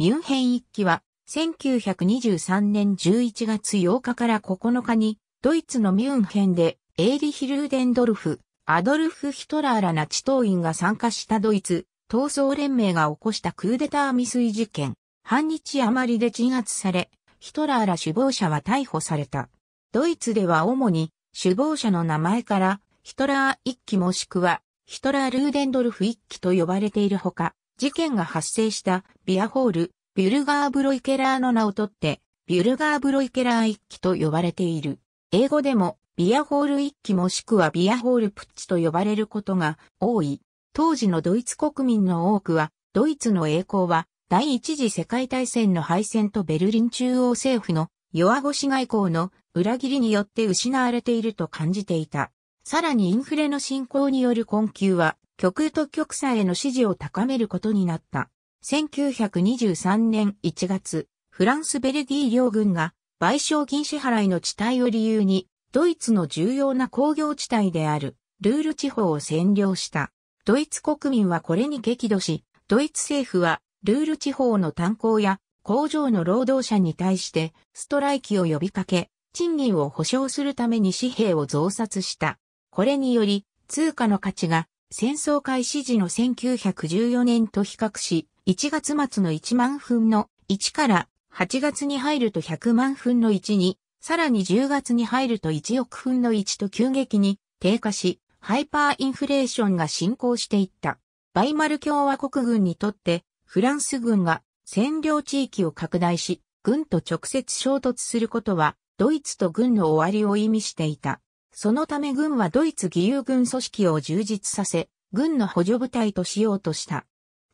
ミュンヘン一揆は、1923年11月8日から9日に、ドイツのミュンヘンで、エーリヒ・ルーデンドルフ、アドルフ・ヒトラーらナチ党員が参加したドイツ、闘争連盟が起こしたクーデター未遂事件、半日余りで鎮圧され、ヒトラーら首謀者は逮捕された。ドイツでは主に首謀者の名前からヒトラー一揆もしくはヒトラー・ルーデンドルフ一揆と呼ばれているほか、事件が発生したビアホール、ビュルガーブロイケラーの名をとって、ビュルガーブロイケラー一揆と呼ばれている。英語でも、ビアホール一揆もしくはビアホールプッチと呼ばれることが多い。当時のドイツ国民の多くは、ドイツの栄光は、第一次世界大戦の敗戦とベルリン中央政府の弱腰外交の裏切りによって失われていると感じていた。さらにインフレの進行による困窮は極右と極左への支持を高めることになった。1923年1月、フランス・ベルギー両軍が賠償金支払いの地帯を理由に、ドイツの重要な工業地帯であるルール地方を占領した。ドイツ国民はこれに激怒し、ドイツ政府はルール地方の炭鉱や工場の労働者に対してストライキを呼びかけ、賃金を保障するために紙幣を増刷した。これにより通貨の価値が戦争開始時の1914年と比較し、1月末の1万分の1から8月に入ると100万分の1に、さらに10月に入ると1億分の1と急激に低下し、ハイパーインフレーションが進行していった。バイマル共和国軍にとって、フランス軍が占領地域を拡大し、軍と直接衝突することは、ドイツと軍の終わりを意味していた。そのため軍はドイツ義勇軍組織を充実させ、軍の補助部隊としようとした。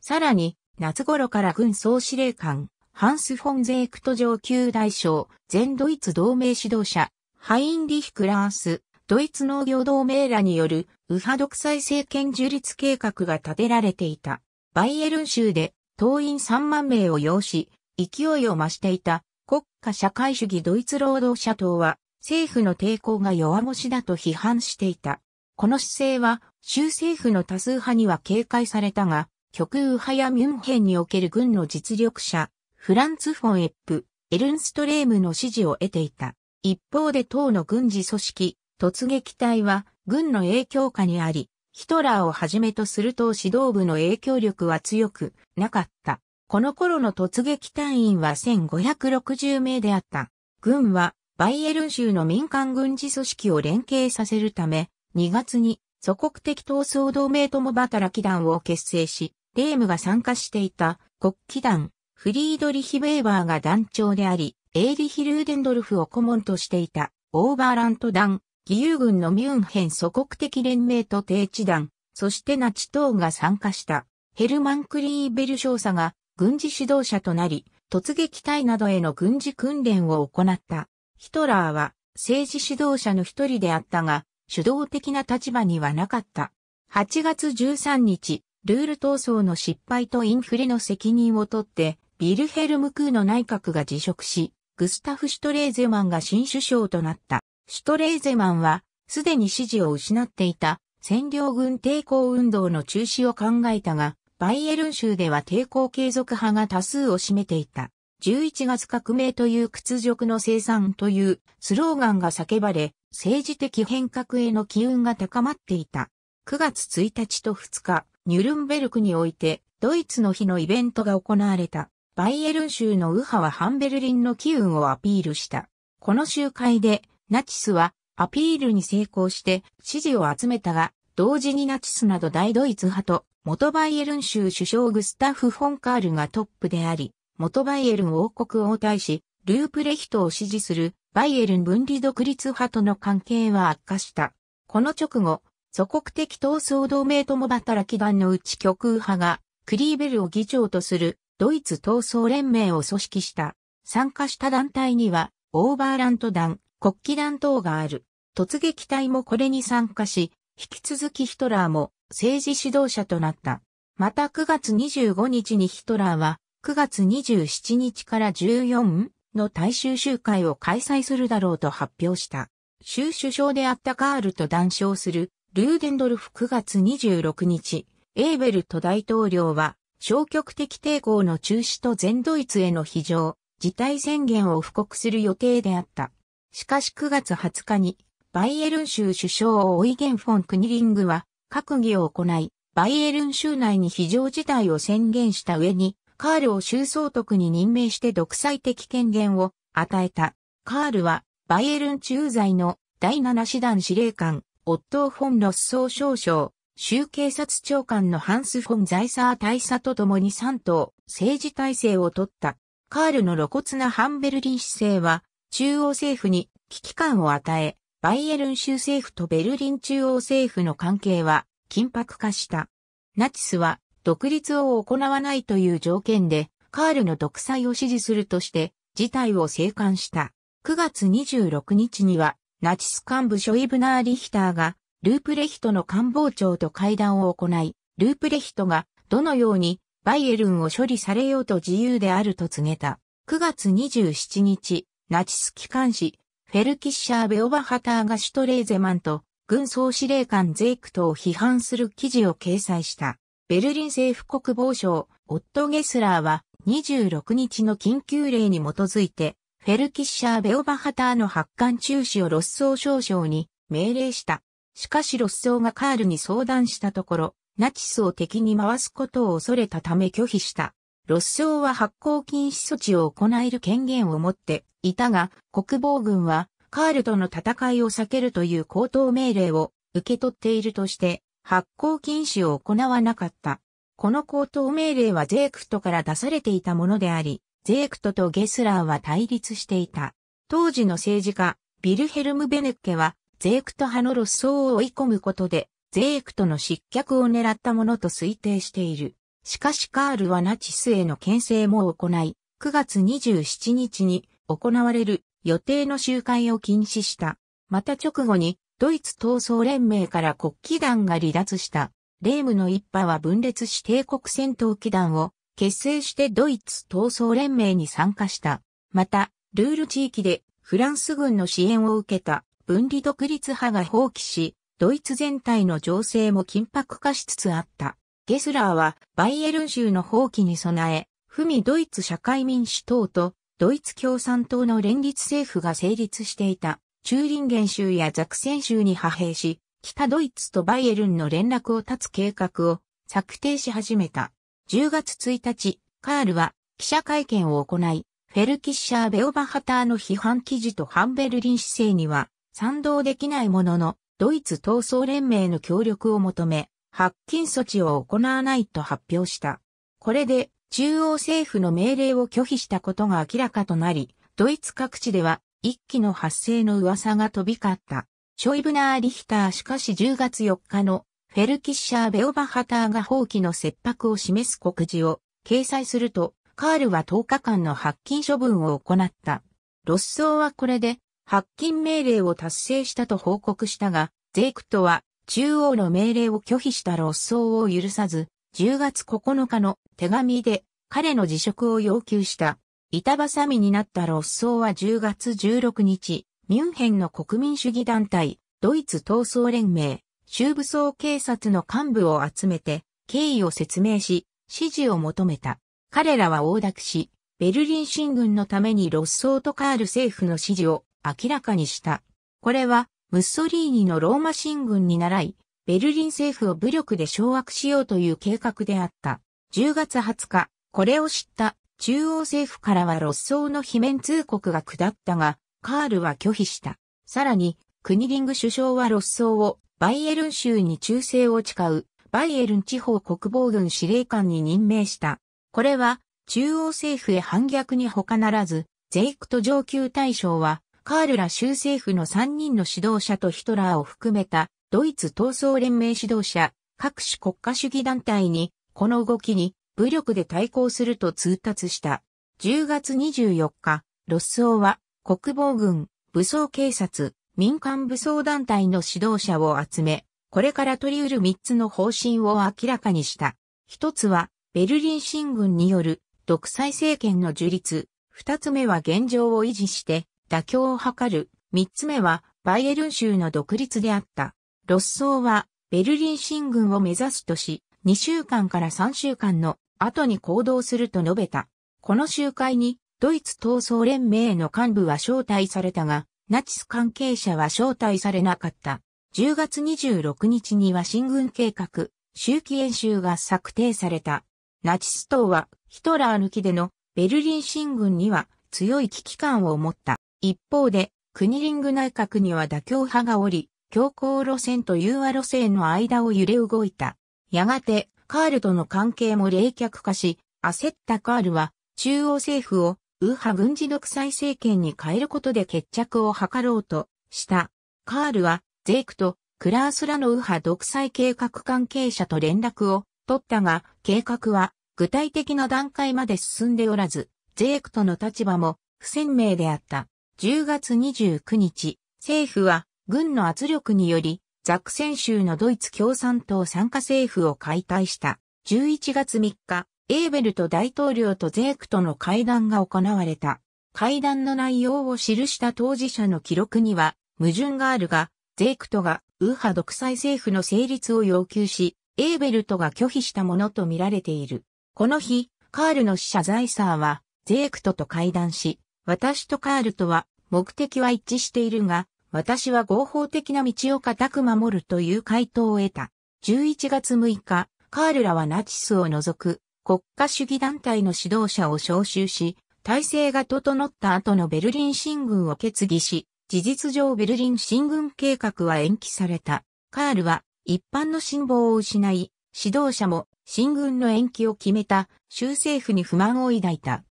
さらに、夏頃から軍総司令官、ハンス・フォン・ゼークト上級大将、全ドイツ同盟指導者、ハインリヒ・クラース、ドイツ農業同盟らによる、右派独裁政権樹立計画が立てられていた。バイエルン州で、党員3万名を要し、勢いを増していた、国家社会主義ドイツ労働者党は、政府の抵抗が弱腰だと批判していた。この姿勢は、州政府の多数派には警戒されたが、極右派やミュンヘンにおける軍の実力者、フランツ・フォン・エップ、エルンストレームの支持を得ていた。一方で党の軍事組織、突撃隊は軍の影響下にあり、ヒトラーをはじめとする党指導部の影響力は強くなかった。この頃の突撃隊員は1560名であった。軍はバイエルン州の民間軍事組織を連携させるため、2月に祖国的闘争同盟共働き団を結成し、レームが参加していた国旗団、フリードリヒ・ベーバーが団長であり、エーリヒ・ルーデンドルフを顧問としていたオーバーラント団、義勇軍のミュンヘン祖国的連盟と定置団、そしてナチ党が参加したヘルマン・クリーベル少佐が軍事指導者となり、突撃隊などへの軍事訓練を行った。ヒトラーは政治指導者の一人であったが、主導的な立場にはなかった。8月13日、ルール闘争の失敗とインフレの責任を取って、ビルヘルム・クーの内閣が辞職し、グスタフ・シュトレーゼマンが新首相となった。シュトレーゼマンは、すでに支持を失っていた占領軍抵抗運動の中止を考えたが、バイエルン州では抵抗継続派が多数を占めていた。11月革命という屈辱の生産というスローガンが叫ばれ、政治的変革への機運が高まっていた。9月1日と2日、ニュルンベルクにおいて、ドイツの日のイベントが行われた。バイエルン州の右派はハンベルリンの機運をアピールした。この集会で、ナチスはアピールに成功して支持を集めたが、同時にナチスなど大ドイツ派と元バイエルン州首相グスタフ・フォンカールがトップであり、元バイエルン王国王大使、ループレヒトを支持するバイエルン分離独立派との関係は悪化した。この直後、祖国的闘争同盟共働き団のうち極右派がクリーベルを議長とするドイツ闘争連盟を組織した。参加した団体にはオーバーラント団、国旗団等がある。突撃隊もこれに参加し、引き続きヒトラーも政治指導者となった。また9月25日にヒトラーは9月27日から14の大衆集会を開催するだろうと発表した。州首相であったカールと談笑するルーデンドルフ9月26日、エーベルト大統領は消極的抵抗の中止と全ドイツへの非常、事態宣言を布告する予定であった。しかし9月20日にバイエルン州首相オイゲン・フォン・クニリングは閣議を行い、バイエルン州内に非常事態を宣言した上に、カールを州総督に任命して独裁的権限を与えた。カールは、バイエルン駐在の第7師団司令官、オットー・フォン・ロス総少将、州警察長官のハンス・フォン・ザイサー大佐と共に3党、政治体制をとった。カールの露骨なハンベルリン姿勢は、中央政府に危機感を与え、バイエルン州政府とベルリン中央政府の関係は緊迫化した。ナチスは独立を行わないという条件で、カールの独裁を支持するとして、事態を静観した。9月26日には、ナチス幹部ショイブナー・リヒターが、ループレヒトの官房長と会談を行い、ループレヒトが、どのように、バイエルンを処理されようと自由であると告げた。9月27日、ナチス機関紙、フェルキッシャー・ベオバハターがシュトレーゼマンと、軍総司令官ゼイクトを批判する記事を掲載した。ベルリン政府国防省、オット・ゲスラーは26日の緊急令に基づいて、フェルキッシャー・ベオバハターの発艦中止をロッソー少将に命令した。しかしロッソーがカールに相談したところ、ナチスを敵に回すことを恐れたため拒否した。ロッソーは発行禁止措置を行える権限を持っていたが、国防軍はカールとの戦いを避けるという口頭命令を受け取っているとして、発行禁止を行わなかった。この口頭命令はゼークトから出されていたものであり、ゼークトとゲスラーは対立していた。当時の政治家、ビルヘルム・ベネッケは、ゼークト派のロスを追い込むことで、ゼークトの失脚を狙ったものと推定している。しかしカールはナチスへの牽制も行い、9月27日に行われる予定の集会を禁止した。また直後にドイツ闘争連盟から国旗団が離脱した。レームの一派は分裂し帝国戦闘機団を結成してドイツ闘争連盟に参加した。また、ルール地域でフランス軍の支援を受けた分離独立派が放棄し、ドイツ全体の情勢も緊迫化しつつあった。ゲスラーはバイエルン州の放棄に備え、フミドイツ社会民主党とドイツ共産党の連立政府が成立していた。チューリンゲン州やザクセン州に派兵し、北ドイツとバイエルンの連絡を断つ計画を策定し始めた。10月1日、カールは記者会見を行い、フェルキッシャー・ベオバハターの批判記事とハンベルリン姿勢には賛同できないものの、ドイツ闘争連盟の協力を求め、発禁措置を行わないと発表した。これで中央政府の命令を拒否したことが明らかとなり、ドイツ各地では一機の発生の噂が飛び交った。ショイブナー・リヒターしかし10月4日のフェルキッシャー・ベオバハターが放棄の切迫を示す告示を掲載すると、カールは10日間の発禁処分を行った。ロッソーはこれで発禁命令を達成したと報告したが、ゼイクトは中央の命令を拒否したロッソーを許さず、10月9日の手紙で彼の辞職を要求した。板挟みになったロッソーは10月16日、ミュンヘンの国民主義団体、ドイツ闘争連盟、州武装警察の幹部を集めて、経緯を説明し、支持を求めた。彼らは横諾し、ベルリン進軍のためにロッソーとカール政府の支持を明らかにした。これは、ムッソリーニのローマ進軍に倣い、ベルリン政府を武力で掌握しようという計画であった。10月20日、これを知った中央政府からはロッソーの罷免通告が下ったが、カールは拒否した。さらに、クニリング首相はロッソーをバイエルン州に忠誠を誓うバイエルン地方国防軍司令官に任命した。これは中央政府へ反逆に他ならず、ゼイクト上級大将はカールら州政府の3人の指導者とヒトラーを含めたドイツ闘争連盟指導者、各種国家主義団体に、この動きに武力で対抗すると通達した。10月24日、ロソーは国防軍、武装警察、民間武装団体の指導者を集め、これから取り得る3つの方針を明らかにした。1つは、ベルリン新軍による独裁政権の樹立。2つ目は現状を維持して妥協を図る。3つ目は、バイエルン州の独立であった。ロッソーは、ベルリン新軍を目指すとし、2週間から3週間の後に行動すると述べた。この集会に、ドイツ闘争連盟の幹部は招待されたが、ナチス関係者は招待されなかった。10月26日には新軍計画、周期演習が策定された。ナチス党はヒトラー抜きでのベルリン新軍には強い危機感を持った。一方で、クニリング内閣には妥協派がおり、強硬路線と融和路線の間を揺れ動いた。やがて、カールとの関係も冷却化し、焦ったカールは中央政府を右派軍事独裁政権に変えることで決着を図ろうとした。カールはゼイクとクラースらの右派独裁計画関係者と連絡を取ったが、計画は具体的な段階まで進んでおらず、ゼイクとの立場も不鮮明であった。10月29日、政府は軍の圧力によりザクセン州のドイツ共産党参加政府を解体した。11月3日、エーベルト大統領とゼークとの会談が行われた。会談の内容を記した当事者の記録には、矛盾があるが、ゼークトが右派独裁政府の成立を要求し、エーベルトが拒否したものと見られている。この日、カールの死者ザイサーは、ゼークトと会談し、私とカールとは、目的は一致しているが、私は合法的な道を固く守るという回答を得た。11月6日、カールらはナチスを除く国家主義団体の指導者を招集し、体制が整った後のベルリン進軍を決議し、事実上ベルリン進軍計画は延期された。カールは一般の信望を失い、指導者も進軍の延期を決めた州政府に不満を抱いた。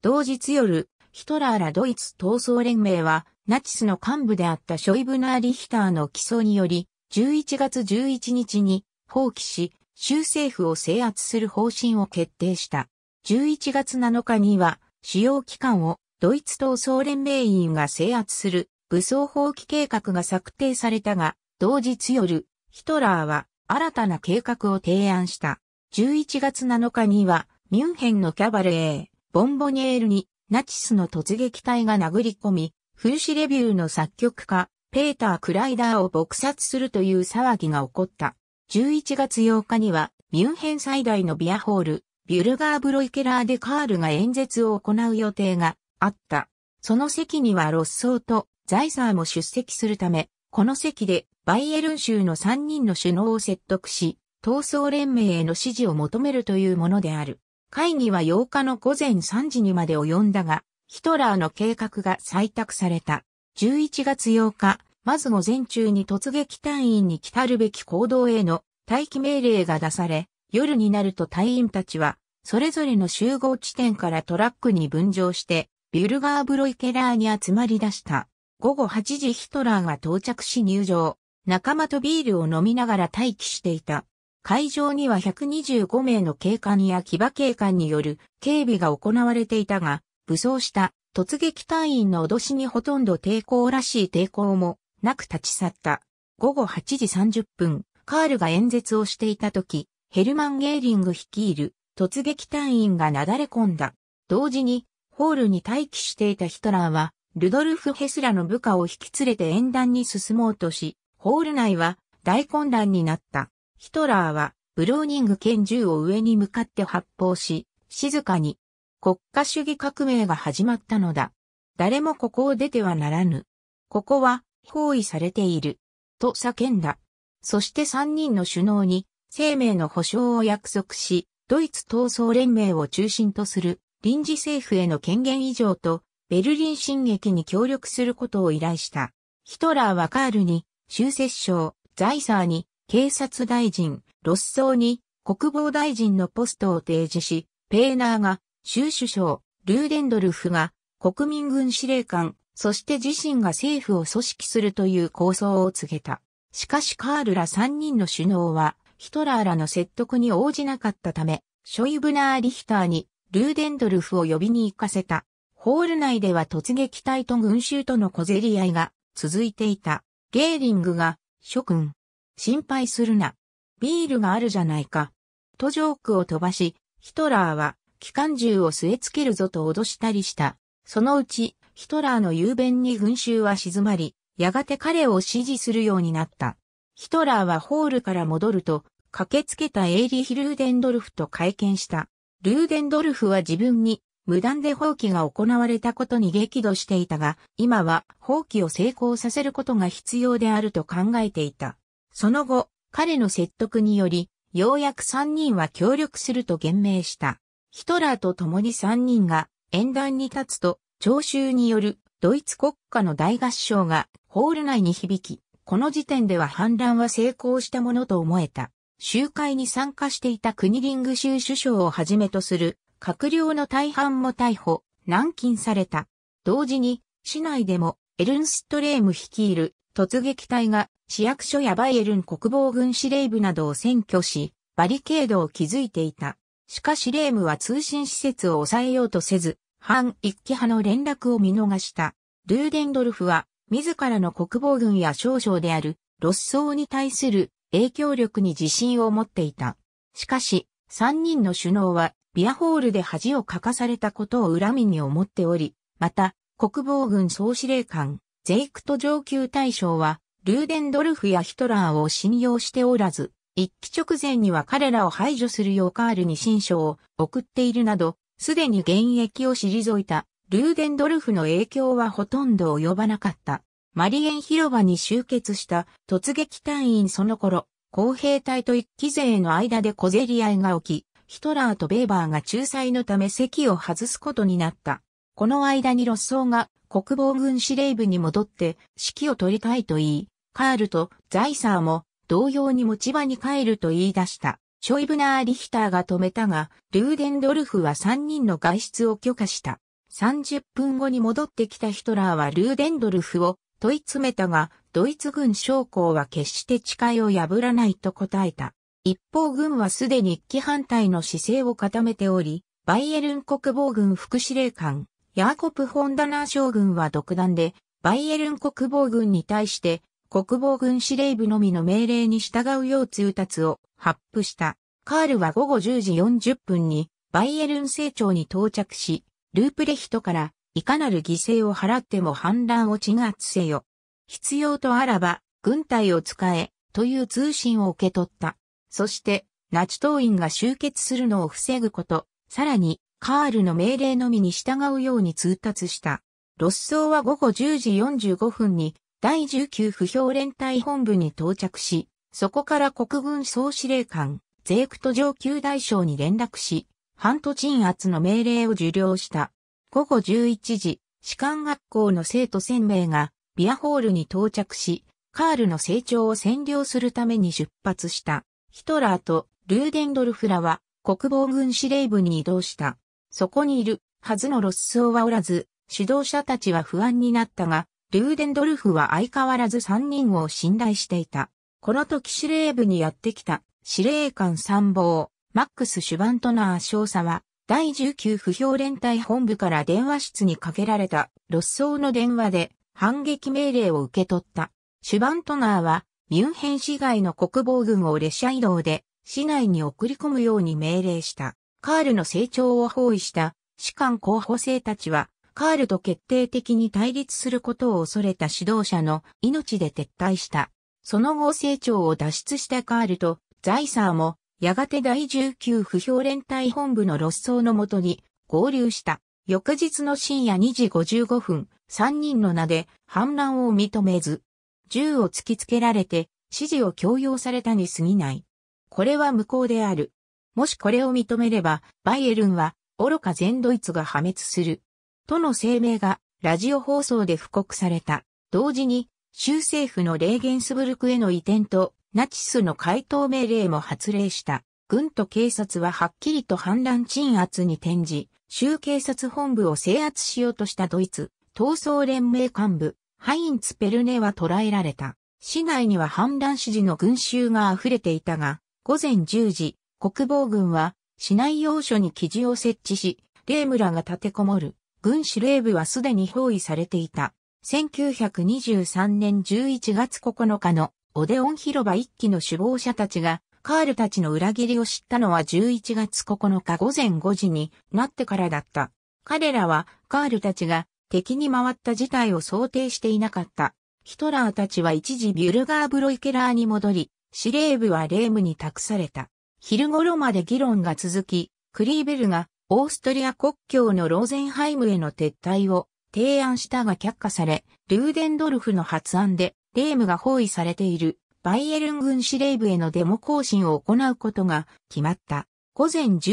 同日夜、ヒトラーらドイツ闘争連盟はナチスの幹部であったショイブナー・リヒターの起訴により、11月11日に放棄し、州政府を制圧する方針を決定した。11月7日には、主要機関をドイツ党総連盟員が制圧する武装放棄計画が策定されたが、同日夜、ヒトラーは新たな計画を提案した。11月7日には、ミュンヘンのキャバレー、ボンボニエールにナチスの突撃隊が殴り込み、風刺レビューの作曲家、ペーター・クライダーを撲殺するという騒ぎが起こった。11月8日には、ミュンヘン最大のビアホール、ビュルガーブロイケラーでカールが演説を行う予定があった。その席にはロッソーとザイサーも出席するため、この席でバイエルン州の3人の首脳を説得し、闘争連盟への支持を求めるというものである。会議は8日の午前3時にまで及んだが、ヒトラーの計画が採択された。11月8日、まず午前中に突撃隊員に来たるべき行動への待機命令が出され、夜になると隊員たちは、それぞれの集合地点からトラックに分乗して、ビュルガーブロイケラーに集まり出した。午後8時ヒトラーが到着し入場。仲間とビールを飲みながら待機していた。会場には125名の警官や騎馬警官による警備が行われていたが、武装した突撃隊員の脅しにほとんど抵抗らしい抵抗もなく立ち去った。午後8時30分、カールが演説をしていた時、ヘルマン・ゲーリング率いる突撃隊員がなだれ込んだ。同時に、ホールに待機していたヒトラーは、ルドルフ・ヘスラの部下を引き連れて演壇に進もうとし、ホール内は大混乱になった。ヒトラーは、ブローニング拳銃を上に向かって発砲し、静かに国家主義革命が始まったのだ。誰もここを出てはならぬ。ここは包囲されている。と叫んだ。そして三人の首脳に生命の保障を約束し、ドイツ闘争連盟を中心とする臨時政府への権限以上とベルリン進撃に協力することを依頼した。ヒトラーはカールに、州摂省、ザイサーに、警察大臣、ロッソーに、国防大臣のポストを提示し、ペーナーが州首相、ルーデンドルフが国民軍司令官、そして自身が政府を組織するという構想を告げた。しかしカールら3人の首脳は、ヒトラーらの説得に応じなかったため、ショイブナー・リヒターに、ルーデンドルフを呼びに行かせた。ホール内では突撃隊と群衆との小競り合いが続いていた。ゲーリングが、諸君、心配するな。ビールがあるじゃないか。とジョークを飛ばし、ヒトラーは機関銃を据え付けるぞと脅したりした。そのうち、ヒトラーの雄弁に群衆は静まり、やがて彼を支持するようになった。ヒトラーはホールから戻ると、駆けつけたエイリヒ・ルーデンドルフと会見した。ルーデンドルフは自分に無断で放棄が行われたことに激怒していたが、今は放棄を成功させることが必要であると考えていた。その後、彼の説得により、ようやく3人は協力すると言明した。ヒトラーと共に3人が演壇に立つと、聴衆によるドイツ国家の大合唱がホール内に響き、この時点では反乱は成功したものと思えた。集会に参加していたクニリング州首相をはじめとする閣僚の大半も逮捕、軟禁された。同時に、市内でもエルンストレーム率いる突撃隊が市役所やバイエルン国防軍司令部などを占拠し、バリケードを築いていた。しかしレームは通信施設を抑えようとせず、反一騎派の連絡を見逃した。ルーデンドルフは、自らの国防軍や少将である、ロッソーに対する影響力に自信を持っていた。しかし、三人の首脳は、ビアホールで恥をかかされたことを恨みに思っており、また、国防軍総司令官、ゼイクト上級大将は、ルーデンドルフやヒトラーを信用しておらず、一期直前には彼らを排除するようカールに新書を送っているなど、すでに現役を退いたルーデンドルフの影響はほとんど及ばなかった。マリエン広場に集結した突撃隊員その頃、公兵隊と一期勢の間で小競り合いが起き、ヒトラーとベーバーが仲裁のため席を外すことになった。この間にロッソーが国防軍司令部に戻って指揮を取りたいと言い、カールとザイサーも同様に持ち場に帰ると言い出した。ショイブナー・リヒターが止めたが、ルーデンドルフは3人の外出を許可した。30分後に戻ってきたヒトラーはルーデンドルフを問い詰めたが、ドイツ軍将校は決して誓いを破らないと答えた。一方軍はすでに気反対の姿勢を固めており、バイエルン国防軍副司令官、ヤーコプ・ホンダナー将軍は独断で、バイエルン国防軍に対して国防軍司令部のみの命令に従うよう通達を発布した。カールは午後10時40分にバイエルン成長に到着し、ループレヒトからいかなる犠牲を払っても反乱を鎮圧せよ。必要とあらば軍隊を使えという通信を受け取った。そしてナチ党員が集結するのを防ぐこと、さらにカールの命令のみに従うように通達した。ロッソーは午後10時45分に第19不評連隊本部に到着し、そこから国軍総司令官、ゼークト上級大将に連絡し、半途鎮圧の命令を受領した。午後11時、士官学校の生徒1000名がビアホールに到着し、カールの成長を占領するために出発した。ヒトラーとルーデンドルフラは国防軍司令部に移動した。そこにいるはずのロッソーはおらず、指導者たちは不安になったが、ルーデンドルフは相変わらず3人を信頼していた。この時司令部にやってきた司令官参謀、マックス・シュバントナー少佐は、第19不評連隊本部から電話室にかけられた、ロッソーの電話で反撃命令を受け取った。シュバントナーは、ミュンヘン市外の国防軍を列車移動で、市内に送り込むように命令した。カールの成長を包囲した、士官候補生たちは、カールと決定的に対立することを恐れた指導者の命で撤退した。その後成長を脱出したカールとザイサーもやがて第19不評連隊本部のロッソーのもとに合流した。翌日の深夜2時55分、3人の名で反乱を認めず、銃を突きつけられて指示を強要されたに過ぎない。これは無効である。もしこれを認めれば、バイエルンは、愚か全ドイツが破滅する。との声明がラジオ放送で布告された。同時に、州政府のレーゲンスブルクへの移転とナチスの回答命令も発令した。軍と警察ははっきりと反乱鎮圧に転じ、州警察本部を制圧しようとしたドイツ、闘争連盟幹部、ハインツ・ペルネは捕らえられた。市内には反乱指示の群衆が溢れていたが、午前10時、国防軍は市内要所に記事を設置し、レームらが立てこもる。軍司令部はすでに包囲されていた。1923年11月9日のオデオン広場一期の首謀者たちが、カールたちの裏切りを知ったのは11月9日午前5時になってからだった。彼らはカールたちが敵に回った事態を想定していなかった。ヒトラーたちは一時ビュルガーブロイケラーに戻り、司令部はレームに託された。昼頃まで議論が続き、クリーベルがオーストリア国境のローゼンハイムへの撤退を提案したが却下され、ルーデンドルフの発案で、レームが包囲されているバイエルン軍司令部へのデモ行進を行うことが決まった。午前11時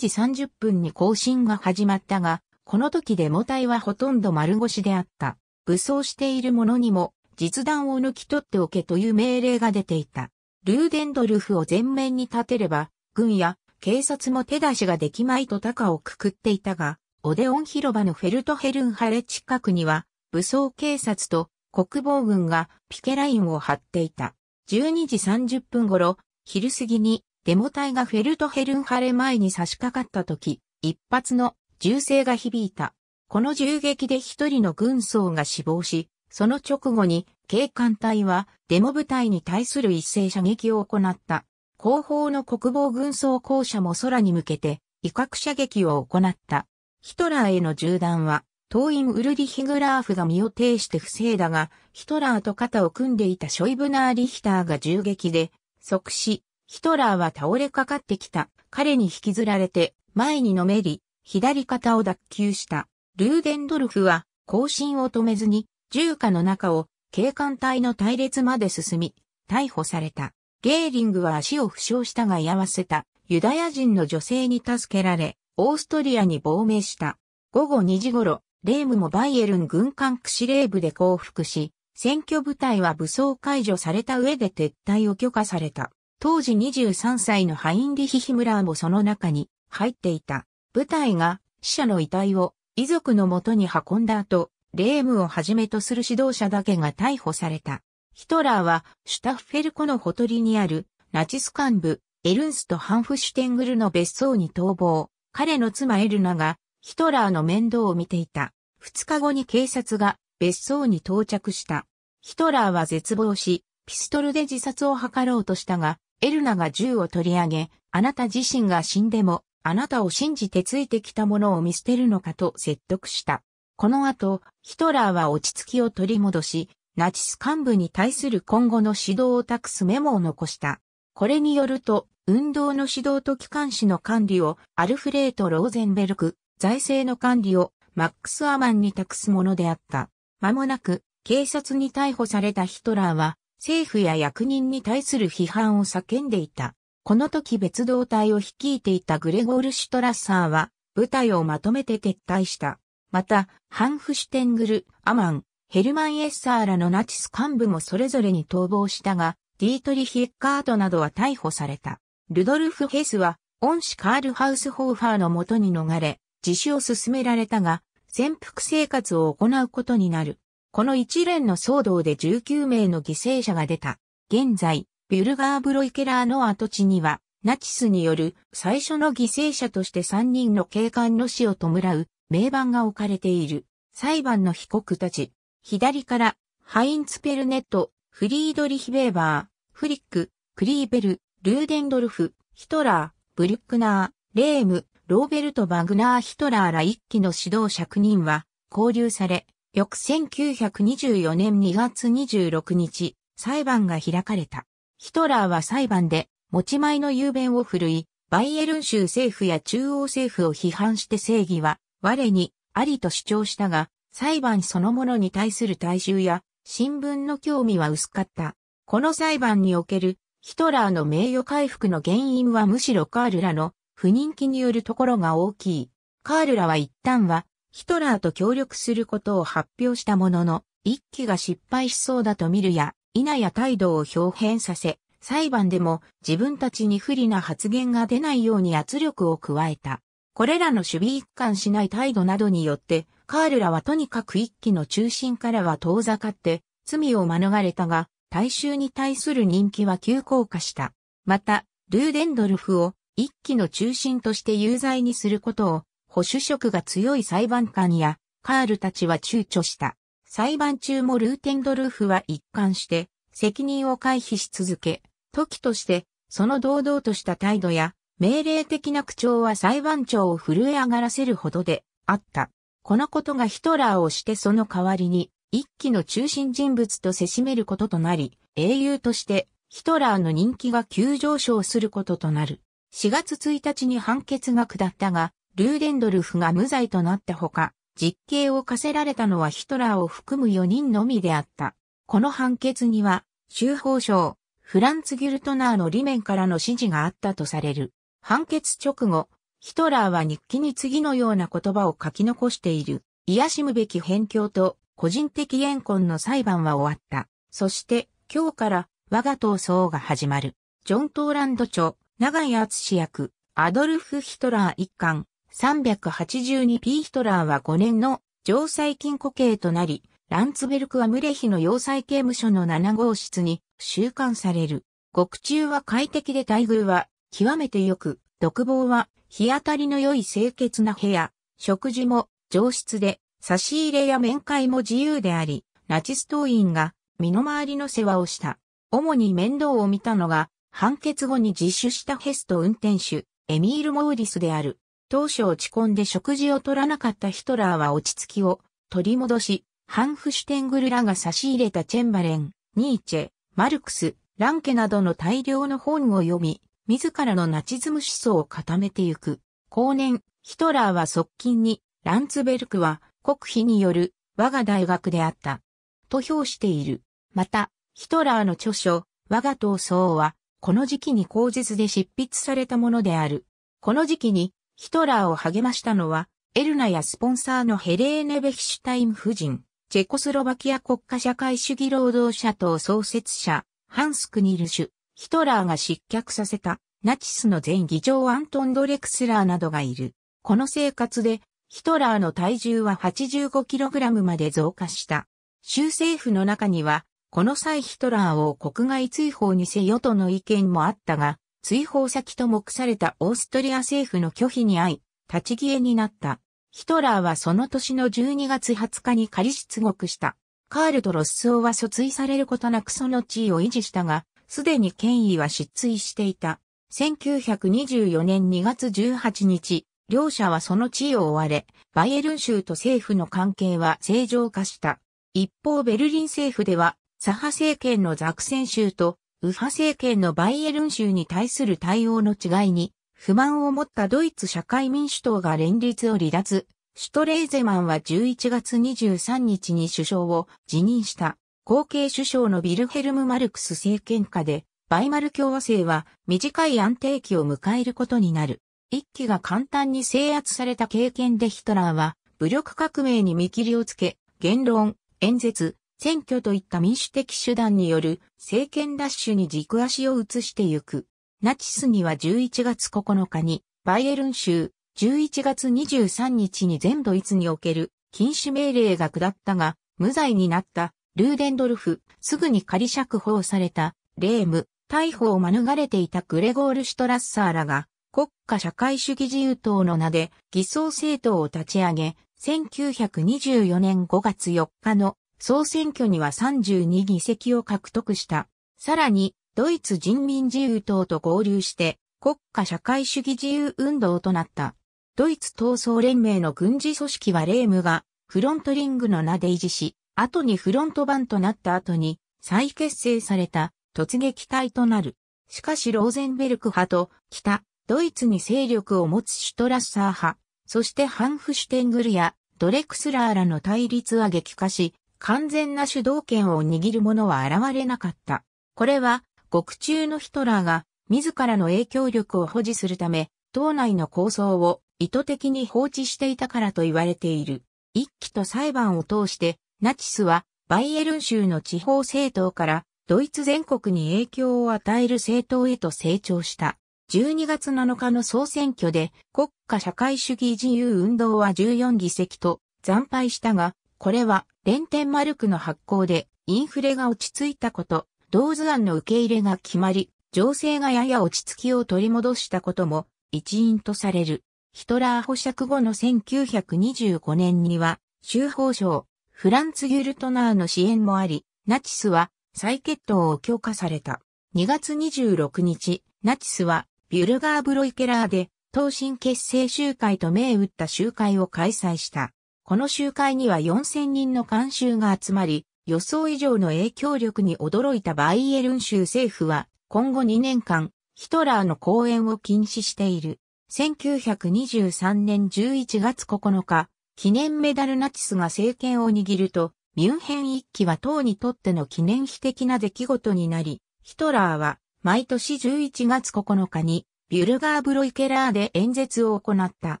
30分に行進が始まったが、この時デモ隊はほとんど丸腰であった。武装している者にも実弾を抜き取っておけという命令が出ていた。ルーデンドルフを前面に立てれば、軍や警察も手出しができまいと高をくくっていたが、オデオン広場のフェルトヘルンハレ近くには、武装警察と国防軍がピケラインを張っていた。12時30分頃、昼過ぎにデモ隊がフェルトヘルンハレ前に差し掛かった時、一発の銃声が響いた。この銃撃で一人の軍曹が死亡し、その直後に警官隊はデモ部隊に対する一斉射撃を行った。後方の国防軍装校舎も空に向けて威嚇射撃を行った。ヒトラーへの銃弾は、党員ウルリヒグラーフが身を挺して不正だが、ヒトラーと肩を組んでいたショイブナー・リヒターが銃撃で、即死、ヒトラーは倒れかかってきた。彼に引きずられて、前にのめり、左肩を脱臼した。ルーデンドルフは、行進を止めずに、銃火の中を、警官隊の隊列まで進み、逮捕された。ゲーリングは足を負傷したが居合わせたユダヤ人の女性に助けられ、オーストリアに亡命した。午後2時頃、レームもバイエルン軍艦ク司令部で降伏し、選挙部隊は武装解除された上で撤退を許可された。当時23歳のハインリヒ・ヒムラーもその中に入っていた。部隊が死者の遺体を遺族のもとに運んだ後、レームをはじめとする指導者だけが逮捕された。ヒトラーはシュタッフェル湖のほとりにあるナチス幹部エルンスト・ハンフシュテングルの別荘に逃亡。彼の妻エルナがヒトラーの面倒を見ていた。二日後に警察が別荘に到着した。ヒトラーは絶望し、ピストルで自殺を図ろうとしたが、エルナが銃を取り上げ、あなた自身が死んでも、あなたを信じてついてきたものを見捨てるのかと説得した。この後、ヒトラーは落ち着きを取り戻し、ナチス幹部に対する今後の指導を託すメモを残した。これによると、運動の指導と機関紙の管理をアルフレート・ローゼンベルク、財政の管理をマックス・アマンに託すものであった。間もなく、警察に逮捕されたヒトラーは、政府や役人に対する批判を叫んでいた。この時別動隊を率いていたグレゴール・シュトラッサーは、部隊をまとめて撤退した。また、ハンフシュテングル、アマン、ヘルマン・エッサーらのナチス幹部もそれぞれに逃亡したが、ディートリヒ・エッカートなどは逮捕された。ルドルフ・ヘスは、恩師カール・ハウスホーファーのもとに逃れ、自首を進められたが、潜伏生活を行うことになる。この一連の騒動で19名の犠牲者が出た。現在、ビュルガーブロイケラーの跡地には、ナチスによる最初の犠牲者として3人の警官の死を弔う名盤が置かれている。裁判の被告たち、左から、ハインツペルネット、フリードリヒ・ベーバー、フリック、クリーベル、ルーデンドルフ、ヒトラー、ブリュックナー、レーム、ローベルト・バグナー・ヒトラーら一期の指導者9人は、交流され、翌1924年2月26日、裁判が開かれた。ヒトラーは裁判で、持ち前の雄弁を振るい、バイエルン州政府や中央政府を批判して正義は、我に、ありと主張したが、裁判そのものに対する大衆や新聞の興味は薄かった。この裁判におけるヒトラーの名誉回復の原因はむしろカールらの不人気によるところが大きい。カールらは一旦はヒトラーと協力することを発表したものの、一気が失敗しそうだと見るや、否や態度を表変させ、裁判でも自分たちに不利な発言が出ないように圧力を加えた。これらの守備一貫しない態度などによって、カールらはとにかく一揆の中心からは遠ざかって、罪を免れたが、大衆に対する人気は急降下した。また、ルーデンドルフを一揆の中心として有罪にすることを、保守色が強い裁判官や、カールたちは躊躇した。裁判中もルーテンドルフは一貫して、責任を回避し続け、時として、その堂々とした態度や、命令的な口調は裁判長を震え上がらせるほどであった。このことがヒトラーをしてその代わりに、一気の中心人物とせしめることとなり、英雄としてヒトラーの人気が急上昇することとなる。4月1日に判決が下ったが、ルーデンドルフが無罪となったほか、実刑を課せられたのはヒトラーを含む4人のみであった。この判決には、州法省、フランツ・ギュルトナーの理面からの指示があったとされる。判決直後、ヒトラーは日記に次のような言葉を書き残している。癒しむべき辺境と個人的怨恨の裁判は終わった。そして今日から我が闘争が始まる。ジョン・トーランド著、長井厚役、アドルフ・ヒトラー一巻、382P ヒトラーは5年の城塞金固刑となり、ランツベルクはムレヒの要塞刑務所の7号室に収監される。獄中は快適で待遇は極めて良く、独房は日当たりの良い清潔な部屋、食事も上質で、差し入れや面会も自由であり、ナチス党員が身の回りの世話をした。主に面倒を見たのが、判決後に自首したヘスト運転手、エミール・モーリスである。当初落ち込んで食事を取らなかったヒトラーは落ち着きを取り戻し、ハンフシュテングルらが差し入れたチェンバレン、ニーチェ、マルクス、ランケなどの大量の本を読み、自らのナチズム思想を固めてゆく。後年、ヒトラーは側近に、ランツベルクは国費による我が大学であった。と評している。また、ヒトラーの著書、我が闘争は、この時期に口実で執筆されたものである。この時期に、ヒトラーを励ましたのは、エルナやスポンサーのヘレーネ・ベヒシュタイム夫人、チェコスロバキア国家社会主義労働者党創設者、ハンス・クニルシュ、ヒトラーが失脚させたナチスの前議長アントン・ドレクスラーなどがいる。この生活でヒトラーの体重は 85kg まで増加した。州政府の中には、この際ヒトラーを国外追放にせよとの意見もあったが、追放先と目されたオーストリア政府の拒否に遭い、立ち消えになった。ヒトラーはその年の12月20日に仮出国した。カールとロッソーは訴追されることなくその地位を維持したが、すでに権威は失墜していた。1924年2月18日、両者はその地位を追われ、バイエルン州と政府の関係は正常化した。一方ベルリン政府では、左派政権のザクセン州と右派政権のバイエルン州に対する対応の違いに、不満を持ったドイツ社会民主党が連立を離脱。シュトレーゼマンは11月23日に首相を辞任した。後継首相のビルヘルム・マルクス政権下で、バイマル共和制は短い安定期を迎えることになる。一期が簡単に制圧された経験でヒトラーは、武力革命に見切りをつけ、言論、演説、選挙といった民主的手段による政権ラッシュに軸足を移してゆく。ナチスには11月9日に、バイエルン州、11月23日に全ドイツにおける禁止命令が下ったが、無罪になったルーデンドルフ、すぐに仮釈放された、レーム、逮捕を免れていたグレゴール・シュトラッサーらが、国家社会主義自由党の名で偽装政党を立ち上げ、1924年5月4日の総選挙には32議席を獲得した。さらに、ドイツ人民自由党と合流して、国家社会主義自由運動となった。ドイツ闘争連盟の軍事組織はレームが、フロントリングの名で維持し、後にフロント版となった後に再結成された突撃隊となる。しかしローゼンベルク派と北、ドイツに勢力を持つシュトラッサー派、そしてハンフシュテングルやドレクスラーらの対立は激化し、完全な主導権を握る者は現れなかった。これは、獄中のヒトラーが自らの影響力を保持するため、党内の構想を意図的に放置していたからと言われている。一期と裁判を通してナチスはバイエルン州の地方政党からドイツ全国に影響を与える政党へと成長した。12月7日の総選挙で国家社会主義自由運動は14議席と惨敗したが、これは連天マルクの発行でインフレが落ち着いたこと、同図案の受け入れが決まり、情勢がやや落ち着きを取り戻したことも一因とされる。ヒトラー保釈後の1925年には、州法省、フランツ・ギュルトナーの支援もあり、ナチスは再決闘を強化された。2月26日、ナチスはビュルガーブロイケラーで、東進結成集会と銘打った集会を開催した。この集会には4000人の監修が集まり、予想以上の影響力に驚いたバイエルン州政府は、今後2年間、ヒトラーの講演を禁止している。1923年11月9日、記念メダルナチスが政権を握ると、ミュンヘン一揆は党にとっての記念碑的な出来事になり、ヒトラーは毎年11月9日にビュルガーブロイケラーで演説を行った。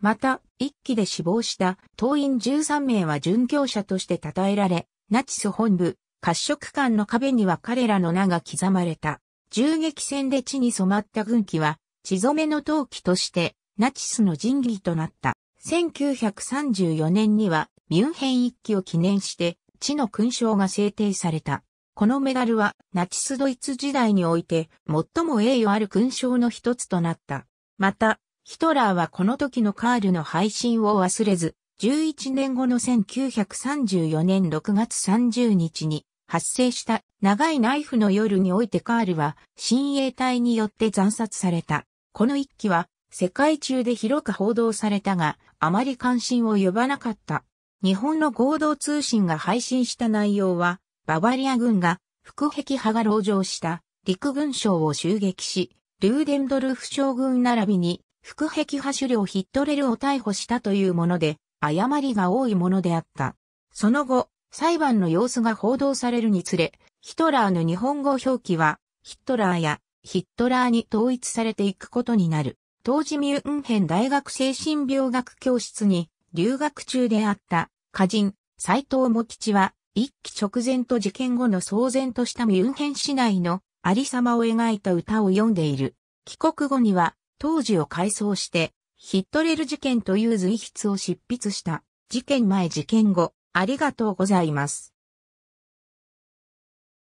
また、一期で死亡した党員13名は殉教者として称えられ、ナチス本部、褐色館の壁には彼らの名が刻まれた。銃撃戦で地に染まった軍旗は、地染めの陶器として、ナチスの神器となった。1934年にはミュンヘン一揆を記念して地の勲章が制定された。このメダルはナチスドイツ時代において最も栄誉ある勲章の一つとなった。また、ヒトラーはこの時のカールの配信を忘れず、11年後の1934年6月30日に発生した長いナイフの夜においてカールは親衛隊によって残殺された。この一揆は世界中で広く報道されたが、あまり関心を呼ばなかった。日本の合同通信が配信した内容は、ババリア軍が、副壁派が籠城した陸軍省を襲撃し、ルーデンドルフ将軍並びに、副壁派首領ヒットレルを逮捕したというもので、誤りが多いものであった。その後、裁判の様子が報道されるにつれ、ヒトラーの日本語表記は、ヒットラーやヒットラーに統一されていくことになる。当時ミュンヘン大学精神病学教室に留学中であった歌人、斎藤茂吉は、一期直前と事件後の騒然としたミュンヘン市内のありさまを描いた歌を読んでいる。帰国後には、当時を回想して、ヒットレル事件という随筆を執筆した。事件前事件後、ありがとうございます。